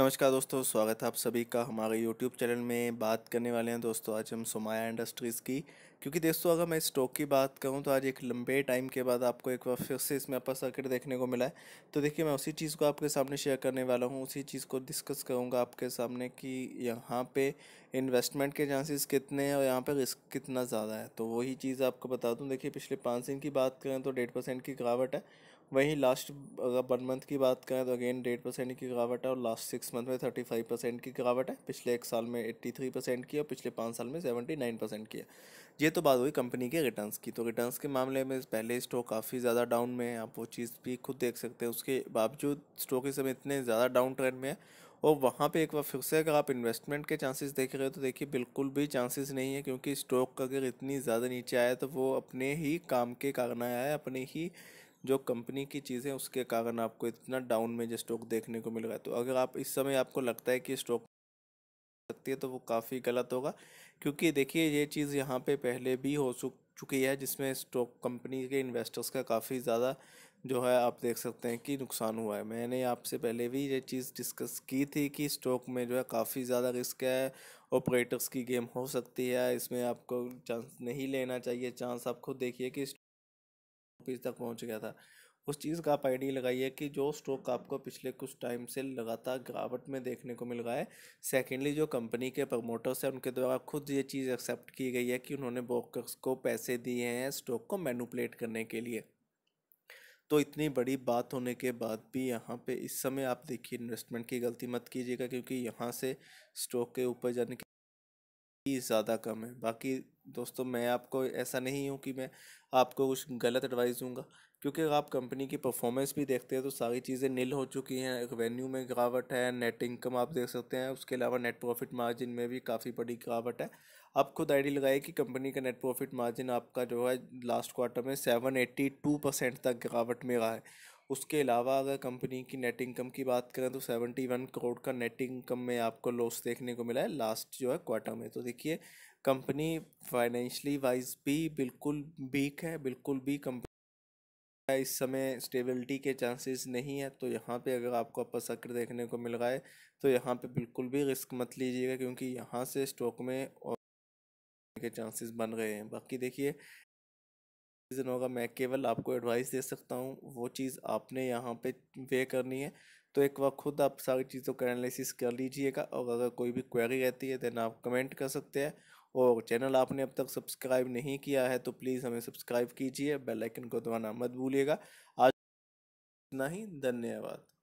नमस्कार दोस्तों स्वागत है आप सभी का हमारे यूट्यूब चैनल में बात करने वाले हैं दोस्तों आज हम सोमाया इंडस्ट्रीज़ की क्योंकि दोस्तों अगर मैं स्टॉक की बात करूं तो आज एक लंबे टाइम के बाद आपको एक बार फिर से इसमें अपर सर्किट देखने को मिला है तो देखिए मैं उसी चीज़ को आपके सामने शेयर करने वाला हूँ उसी चीज़ को डिस्कस करूँगा आपके सामने कि यहाँ पर इन्वेस्टमेंट के चांसेस कितने हैं और यहाँ पर रिस्क कितना ज़्यादा है तो वही चीज़ आपको बता दूँ देखिए पिछले पाँच दिन की बात करें तो डेढ़ परसेंट की गिरावट है वहीं लास्ट अगर वन मंथ की बात करें तो अगेन डेढ़ परसेंट की गिरावट है और लास्ट सिक्स मंथ में थर्टी फाइव परसेंट की गिरावट है पिछले एक साल में एट्टी थ्री परसेंट की और पिछले पाँच साल में सेवेंटी नाइन परसेंट की है ये तो बात हुई कंपनी के रिटर्न्स की तो रिटर्न्स के मामले में पहले स्टॉक काफ़ी ज़्यादा डाउन में है आप वो चीज़ भी खुद देख सकते हैं उसके बावजूद स्टॉक इस समय इतने ज़्यादा डाउन ट्रेंड में है और वहाँ पे एक बार फिर से अगर आप इन्वेस्टमेंट के चांसेस देख रहे हो तो देखिए बिल्कुल भी चांसेस नहीं है क्योंकि स्टॉक अगर इतनी ज़्यादा नीचे आया तो वो अपने ही काम के कारण आया है अपने ही जो कंपनी की चीज़ें उसके कारण आपको इतना डाउन में जो स्टॉक देखने को मिल रहा है तो अगर आप इस समय आपको लगता है कि स्टॉक सकती है तो वो काफ़ी गलत होगा क्योंकि देखिए ये चीज़ यहाँ पे पहले भी हो चुकी है जिसमें स्टॉक कंपनी के इन्वेस्टर्स का काफ़ी ज़्यादा जो है आप देख सकते हैं कि नुकसान हुआ है मैंने आपसे पहले भी ये चीज़ डिस्कस की थी कि स्टॉक में जो है काफ़ी ज़्यादा रिस्क है ऑपरेटर्स की गेम हो सकती है इसमें आपको चांस नहीं लेना चाहिए चांस आप खुद देखिए कि रुपीज़ तक पहुंच गया था उस चीज़ का आप आईडी लगाइए कि जो स्टॉक आपको पिछले कुछ टाइम से लगातार गिरावट में देखने को मिल रहा है सेकेंडली जो कंपनी के प्रमोटर्स हैं उनके द्वारा खुद ये चीज़ एक्सेप्ट की गई है कि उन्होंने ब्रोकर्स को पैसे दिए हैं स्टॉक को मैनुपलेट करने के लिए तो इतनी बड़ी बात होने के बाद भी यहाँ पे इस समय आप देखिए इन्वेस्टमेंट की गलती मत कीजिएगा क्योंकि यहाँ से स्टॉक के ऊपर जाने की ही ज़्यादा कम है बाकी दोस्तों मैं आपको ऐसा नहीं हूँ कि मैं आपको कुछ गलत एडवाइस दूंगा क्योंकि आप कंपनी की परफॉर्मेंस भी देखते हैं तो सारी चीज़ें नील हो चुकी हैं रेवेन्यू में गिरावट है नेट इनकम आप देख सकते हैं उसके अलावा नेट प्रॉफिट मार्जिन में भी काफ़ी बड़ी गिरावट है आप खुद आइडिया लगाए कि कंपनी का नेट प्रॉफिट मार्जिन आपका जो है लास्ट क्वार्टर में सेवन एट्टी टू परसेंट तक गिरावट में रहा है उसके अलावा अगर कंपनी की नेट इनकम की बात करें तो सेवेंटी वन करोड़ का नेट इनकम में आपको लॉस देखने को मिला है लास्ट जो है क्वार्टर में तो देखिए कंपनी फाइनेंशली वाइज भी बिल्कुल वीक है बिल्कुल भी कंपनी इस समय स्टेबिलिटी के चांसेस नहीं है तो यहाँ पे अगर आपको अपर सक्र देखने को मिल रहा है तो यहाँ पे बिल्कुल भी रिस्क मत लीजिएगा क्योंकि यहाँ से स्टॉक में और के चांसेस बन रहे हैं बाकी देखिए रीज़न होगा मैं केवल आपको एडवाइस दे सकता हूँ वो चीज़ आपने यहाँ पे वे करनी है तो एक बार खुद आप सारी चीज़ों का एनालिसिस कर लीजिएगा और अगर कोई भी क्वेरी रहती है देन आप कमेंट कर सकते हैं और चैनल आपने अब तक सब्सक्राइब नहीं किया है तो प्लीज़ हमें सब्सक्राइब कीजिए बेल आइकन को दबाना मत भूलिएगा आज इतना ही धन्यवाद